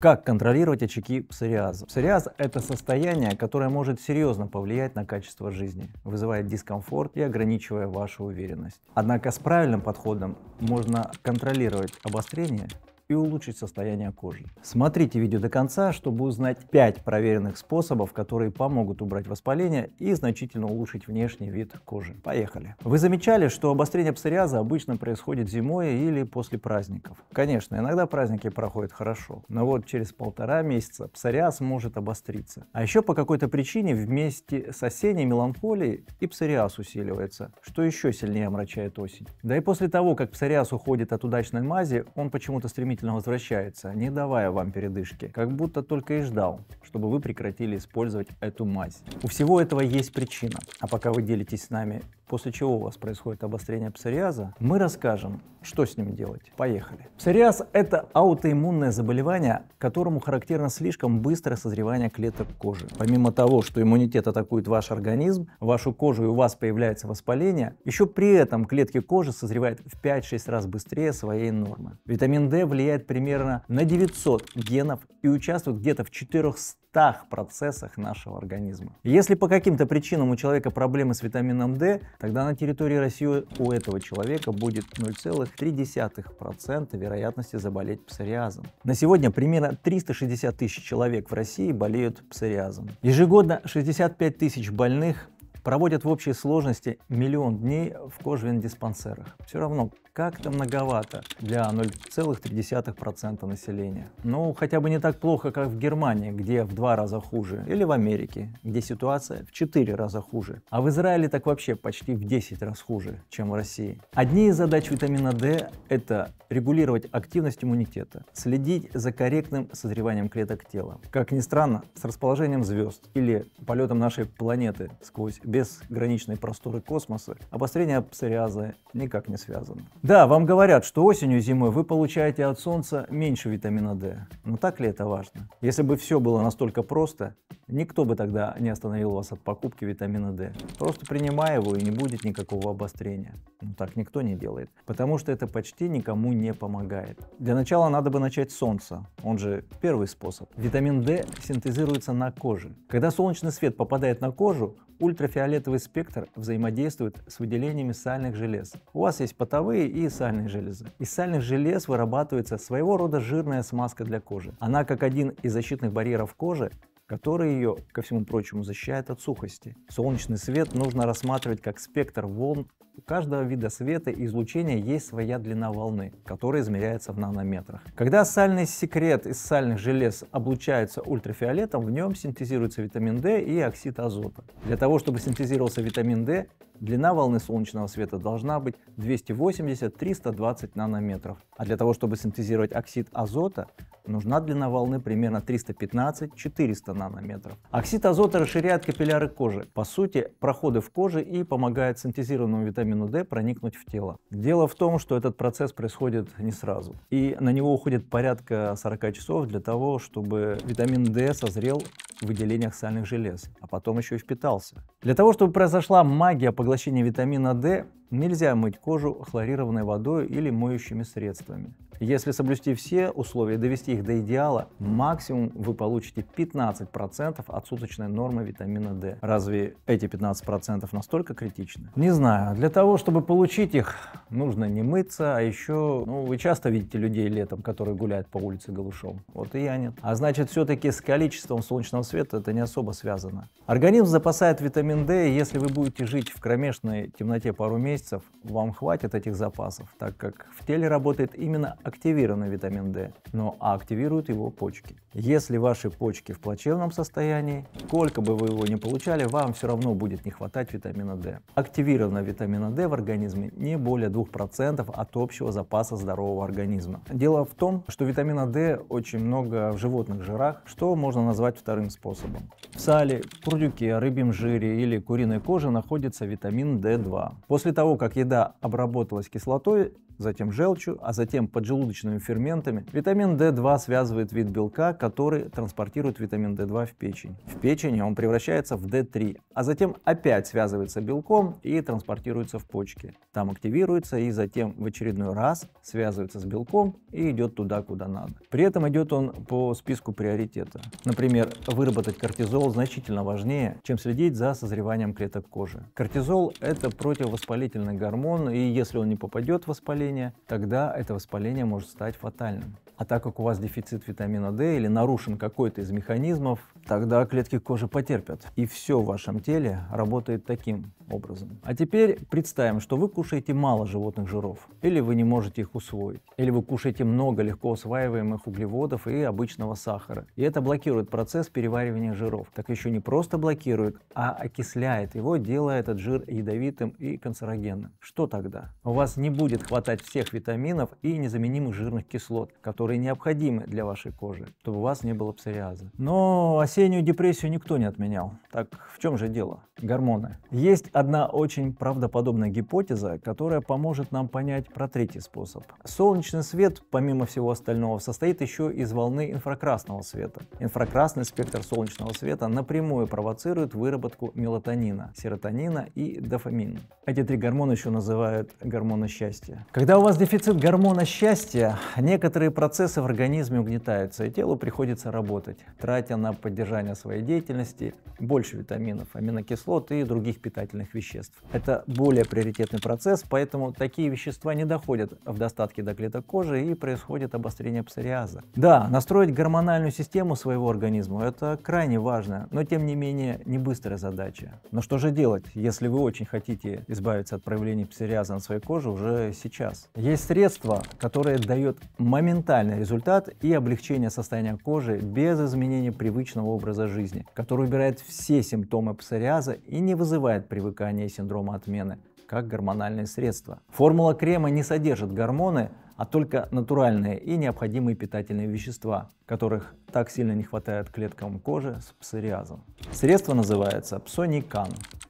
Как контролировать очаги псориаза? Псориаз – это состояние, которое может серьезно повлиять на качество жизни, вызывая дискомфорт и ограничивая вашу уверенность. Однако с правильным подходом можно контролировать обострение и улучшить состояние кожи. Смотрите видео до конца, чтобы узнать 5 проверенных способов, которые помогут убрать воспаление и значительно улучшить внешний вид кожи. Поехали! Вы замечали, что обострение псориаза обычно происходит зимой или после праздников? Конечно, иногда праздники проходят хорошо, но вот через полтора месяца псориаз может обостриться. А еще по какой-то причине вместе с осенней меланхолией и псориаз усиливается, что еще сильнее омрачает осень. Да и после того, как псориаз уходит от удачной мази, он почему-то стремительно стремительно возвращается, не давая вам передышки, как будто только и ждал, чтобы вы прекратили использовать эту мазь. У всего этого есть причина, а пока вы делитесь с нами после чего у вас происходит обострение псориаза, мы расскажем, что с ним делать. Поехали. Псориаз – это аутоиммунное заболевание, которому характерно слишком быстрое созревание клеток кожи. Помимо того, что иммунитет атакует ваш организм, вашу кожу и у вас появляется воспаление, еще при этом клетки кожи созревают в 5-6 раз быстрее своей нормы. Витамин D влияет примерно на 900 генов и участвует где-то в 400 процессах нашего организма. Если по каким-то причинам у человека проблемы с витамином D, тогда на территории России у этого человека будет 0,3% вероятности заболеть псориазом. На сегодня примерно 360 тысяч человек в России болеют псориазом. Ежегодно 65 тысяч больных проводят в общей сложности миллион дней в кожвен диспансерах. Все равно как-то многовато для 0,3% населения. Ну, хотя бы не так плохо, как в Германии, где в два раза хуже, или в Америке, где ситуация в четыре раза хуже. А в Израиле так вообще почти в 10 раз хуже, чем в России. Одни из задач витамина D – это регулировать активность иммунитета, следить за корректным созреванием клеток тела. Как ни странно, с расположением звезд или полетом нашей планеты сквозь безграничные просторы космоса обострение псориаза никак не связано. Да, вам говорят, что осенью, зимой вы получаете от солнца меньше витамина D. Но ну так ли это важно? Если бы все было настолько просто, никто бы тогда не остановил вас от покупки витамина D. Просто принимая его и не будет никакого обострения. Но ну так никто не делает, потому что это почти никому не помогает. Для начала надо бы начать с солнца, он же первый способ. Витамин D синтезируется на коже. Когда солнечный свет попадает на кожу, ультрафиолетовый спектр взаимодействует с выделениями сальных желез. У вас есть потовые и сальной железы. Из сальных желез вырабатывается своего рода жирная смазка для кожи. Она, как один из защитных барьеров кожи, который ее, ко всему прочему, защищает от сухости. Солнечный свет нужно рассматривать как спектр волн. У каждого вида света и излучения есть своя длина волны, которая измеряется в нанометрах. Когда сальный секрет из сальных желез облучается ультрафиолетом, в нем синтезируется витамин D и оксид азота. Для того, чтобы синтезировался витамин D, длина волны солнечного света должна быть 280-320 нанометров. А для того, чтобы синтезировать оксид азота, нужна длина волны примерно 315-400 нанометров. Оксид азота расширяет капилляры кожи, по сути, проходы в коже и помогает синтезированному витамину D проникнуть в тело. Дело в том, что этот процесс происходит не сразу, и на него уходит порядка 40 часов для того, чтобы витамин D созрел выделениях сальных желез, а потом еще и впитался. Для того, чтобы произошла магия поглощения витамина D, нельзя мыть кожу хлорированной водой или моющими средствами. Если соблюсти все условия и довести их до идеала, максимум вы получите 15% от суточной нормы витамина D. Разве эти 15% настолько критичны? Не знаю. Для того, чтобы получить их, нужно не мыться, а еще... Ну, вы часто видите людей летом, которые гуляют по улице голышом. Вот и я нет. А значит, все-таки с количеством солнечного света это не особо связано. Организм запасает витамин D, и если вы будете жить в кромешной темноте пару месяцев, вам хватит этих запасов, так как в теле работает именно активированный витамин D, но а активируют его почки. Если ваши почки в плачевном состоянии, сколько бы вы его ни получали, вам все равно будет не хватать витамина D. Активированного витамина D в организме не более 2% от общего запаса здорового организма. Дело в том, что витамина D очень много в животных жирах, что можно назвать вторым способом. В сале, курдюке, рыбьем жире или куриной коже находится витамин D2. После того, как еда обработалась кислотой, затем желчью, а затем поджелудочными ферментами. Витамин D2 связывает вид белка, который транспортирует витамин D2 в печень. В печени он превращается в D3, а затем опять связывается белком и транспортируется в почки. Там активируется и затем в очередной раз связывается с белком и идет туда, куда надо. При этом идет он по списку приоритета. Например, выработать кортизол значительно важнее, чем следить за созреванием клеток кожи. Кортизол – это противовоспалительный гормон, и если он не попадет в воспаление, воспаление, тогда это воспаление может стать фатальным. А так как у вас дефицит витамина D или нарушен какой-то из механизмов, тогда клетки кожи потерпят. И все в вашем теле работает таким образом. А теперь представим, что вы кушаете мало животных жиров, или вы не можете их усвоить, или вы кушаете много легко усваиваемых углеводов и обычного сахара. И это блокирует процесс переваривания жиров. Так еще не просто блокирует, а окисляет его, делая этот жир ядовитым и канцерогенным. Что тогда? У вас не будет хватать всех витаминов и незаменимых жирных кислот, которые которые необходимы для вашей кожи, чтобы у вас не было псориаза. Но осеннюю депрессию никто не отменял. Так в чем же дело? Гормоны. Есть одна очень правдоподобная гипотеза, которая поможет нам понять про третий способ. Солнечный свет, помимо всего остального, состоит еще из волны инфракрасного света. Инфракрасный спектр солнечного света напрямую провоцирует выработку мелатонина, серотонина и дофамина. Эти три гормона еще называют гормоны счастья. Когда у вас дефицит гормона счастья, некоторые процессы процессы в организме угнетаются, и телу приходится работать, тратя на поддержание своей деятельности больше витаминов, аминокислот и других питательных веществ. Это более приоритетный процесс, поэтому такие вещества не доходят в достатке до клеток кожи и происходит обострение псориаза. Да, настроить гормональную систему своего организма – это крайне важно, но тем не менее не быстрая задача. Но что же делать, если вы очень хотите избавиться от проявлений псориаза на своей коже уже сейчас? Есть средства, которые дают моментально идеальный результат и облегчение состояния кожи без изменения привычного образа жизни, который убирает все симптомы псориаза и не вызывает привыкания и синдрома отмены, как гормональные средства. Формула крема не содержит гормоны, а только натуральные и необходимые питательные вещества, которых так сильно не хватает клеткам кожи с псориазом. Средство называется псоникан.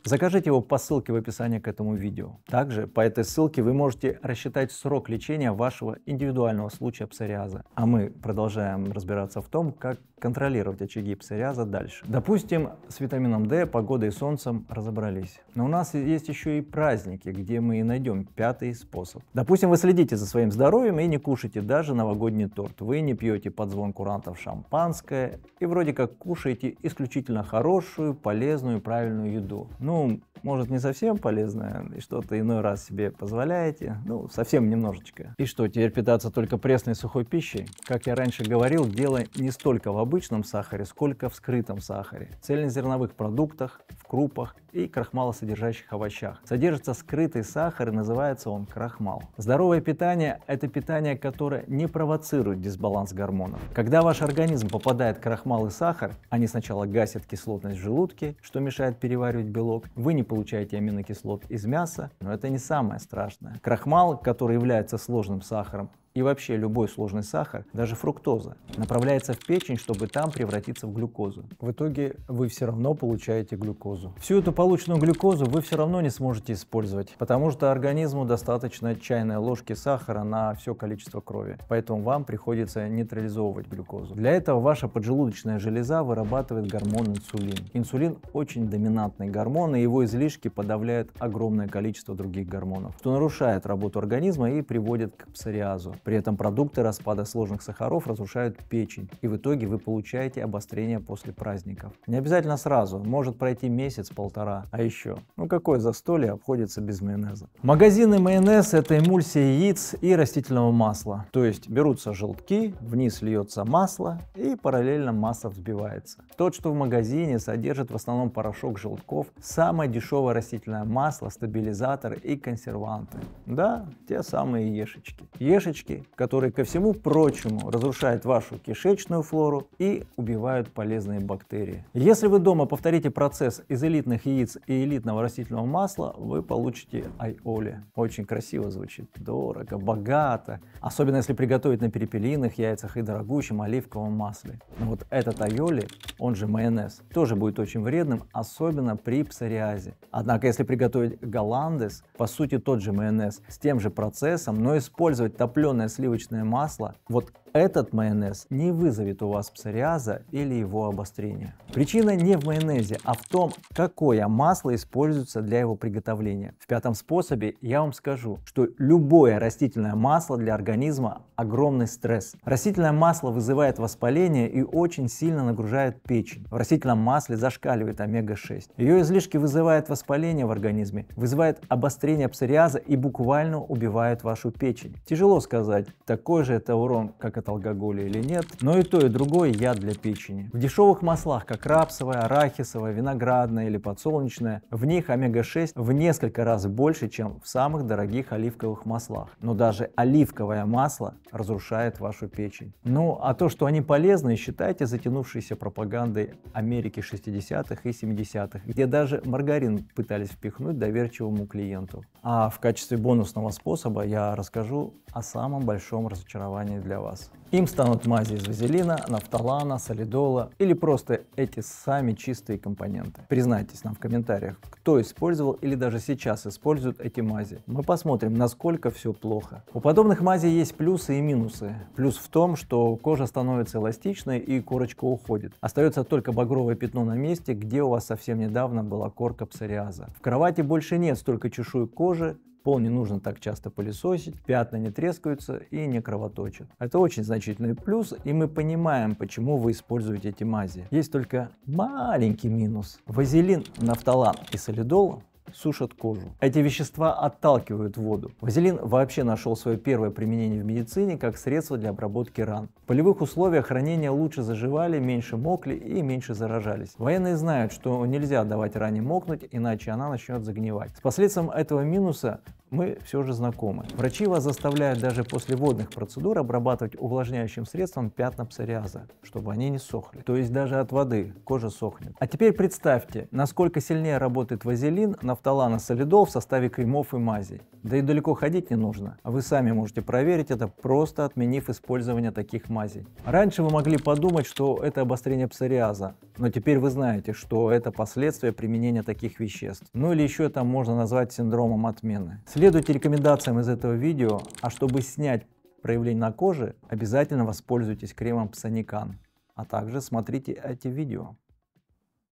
Закажите его по ссылке в описании к этому видео. Также по этой ссылке вы можете рассчитать срок лечения вашего индивидуального случая псориаза. А мы продолжаем разбираться в том, как контролировать очаги псориаза дальше. Допустим, с витамином D, погодой и солнцем разобрались. Но у нас есть еще и праздники, где мы и найдем пятый способ. Допустим, вы следите за своим здоровьем и не кушаете даже новогодний торт. Вы не пьете под звон курантов шампанское и вроде как кушаете исключительно хорошую, полезную, правильную еду. Ну, ну, может, не совсем полезное, и что-то иной раз себе позволяете, ну, совсем немножечко. И что, теперь питаться только пресной сухой пищей? Как я раньше говорил, дело не столько в обычном сахаре, сколько в скрытом сахаре, в цельнозерновых продуктах, в крупах и крахмалосодержащих овощах. Содержится скрытый сахар и называется он крахмал. Здоровое питание – это питание, которое не провоцирует дисбаланс гормонов. Когда ваш организм попадает крахмал и сахар, они сначала гасят кислотность в желудке, что мешает переваривать белок, белок, вы не получаете аминокислот из мяса, но это не самое страшное. Крахмал, который является сложным сахаром, и вообще любой сложный сахар, даже фруктоза, направляется в печень, чтобы там превратиться в глюкозу. В итоге вы все равно получаете глюкозу. Всю эту полученную глюкозу вы все равно не сможете использовать, потому что организму достаточно чайной ложки сахара на все количество крови, поэтому вам приходится нейтрализовывать глюкозу. Для этого ваша поджелудочная железа вырабатывает гормон инсулин. Инсулин очень доминантный гормон, и его излишки подавляют огромное количество других гормонов, что нарушает работу организма и приводит к псориазу. При этом продукты распада сложных сахаров разрушают печень, и в итоге вы получаете обострение после праздников. Не обязательно сразу, может пройти месяц-полтора, а еще. Ну какое застолье обходится без майонеза? Магазины майонез – это эмульсия яиц и растительного масла. То есть берутся желтки, вниз льется масло и параллельно масса взбивается. Тот, что в магазине, содержит в основном порошок желтков, самое дешевое растительное масло, стабилизаторы и консерванты. Да, те самые ешечки. Ешечки бактерий, которые, ко всему прочему, разрушают вашу кишечную флору и убивают полезные бактерии. Если вы дома повторите процесс из элитных яиц и элитного растительного масла, вы получите айоли. Очень красиво звучит, дорого, богато. Особенно если приготовить на перепелиных яйцах и дорогущем оливковом масле. Но вот этот айоли, он же майонез, тоже будет очень вредным, особенно при псориазе. Однако, если приготовить голландес, по сути тот же майонез, с тем же процессом, но использовать топленый сливочное масло. Вот этот майонез не вызовет у вас псориаза или его обострения. Причина не в майонезе, а в том, какое масло используется для его приготовления. В пятом способе я вам скажу, что любое растительное масло для организма – огромный стресс. Растительное масло вызывает воспаление и очень сильно нагружает печень. В растительном масле зашкаливает омега-6. Ее излишки вызывают воспаление в организме, вызывает обострение псориаза и буквально убивают вашу печень. Тяжело сказать, такой же это урон, как от от алкоголя или нет, но и то, и другое яд для печени. В дешевых маслах, как рапсовое, арахисовое, виноградное или подсолнечное, в них омега-6 в несколько раз больше, чем в самых дорогих оливковых маслах. Но даже оливковое масло разрушает вашу печень. Ну, а то, что они полезны, считайте затянувшейся пропагандой Америки 60-х и 70-х, где даже маргарин пытались впихнуть доверчивому клиенту. А в качестве бонусного способа я расскажу о самом большом разочаровании для вас. Им станут мази из вазелина, нафталана, солидола или просто эти сами чистые компоненты. Признайтесь нам в комментариях, кто использовал или даже сейчас использует эти мази. Мы посмотрим, насколько все плохо. У подобных мазей есть плюсы и минусы. Плюс в том, что кожа становится эластичной и корочка уходит. Остается только багровое пятно на месте, где у вас совсем недавно была корка псориаза. В кровати больше нет столько чешуек кожи, Пол не нужно так часто пылесосить, пятна не трескаются и не кровоточат. Это очень значительный плюс, и мы понимаем, почему вы используете эти мази. Есть только маленький минус. Вазелин, нафталан и солидол сушат кожу. Эти вещества отталкивают воду. Вазелин вообще нашел свое первое применение в медицине как средство для обработки ран. В полевых условиях ранения лучше заживали, меньше мокли и меньше заражались. Военные знают, что нельзя давать ране мокнуть, иначе она начнет загнивать. С последствием этого минуса мы все же знакомы. Врачи вас заставляют даже после водных процедур обрабатывать увлажняющим средством пятна псориаза, чтобы они не сохли. То есть даже от воды кожа сохнет. А теперь представьте, насколько сильнее работает вазелин, нафталан и солидол в составе кремов и мазей. Да и далеко ходить не нужно. А вы сами можете проверить это, просто отменив использование таких мазей. Раньше вы могли подумать, что это обострение псориаза, но теперь вы знаете, что это последствия применения таких веществ. Ну или еще это можно назвать синдромом отмены. Следуйте рекомендациям из этого видео, а чтобы снять проявление на коже, обязательно воспользуйтесь кремом Псаникан, а также смотрите эти видео.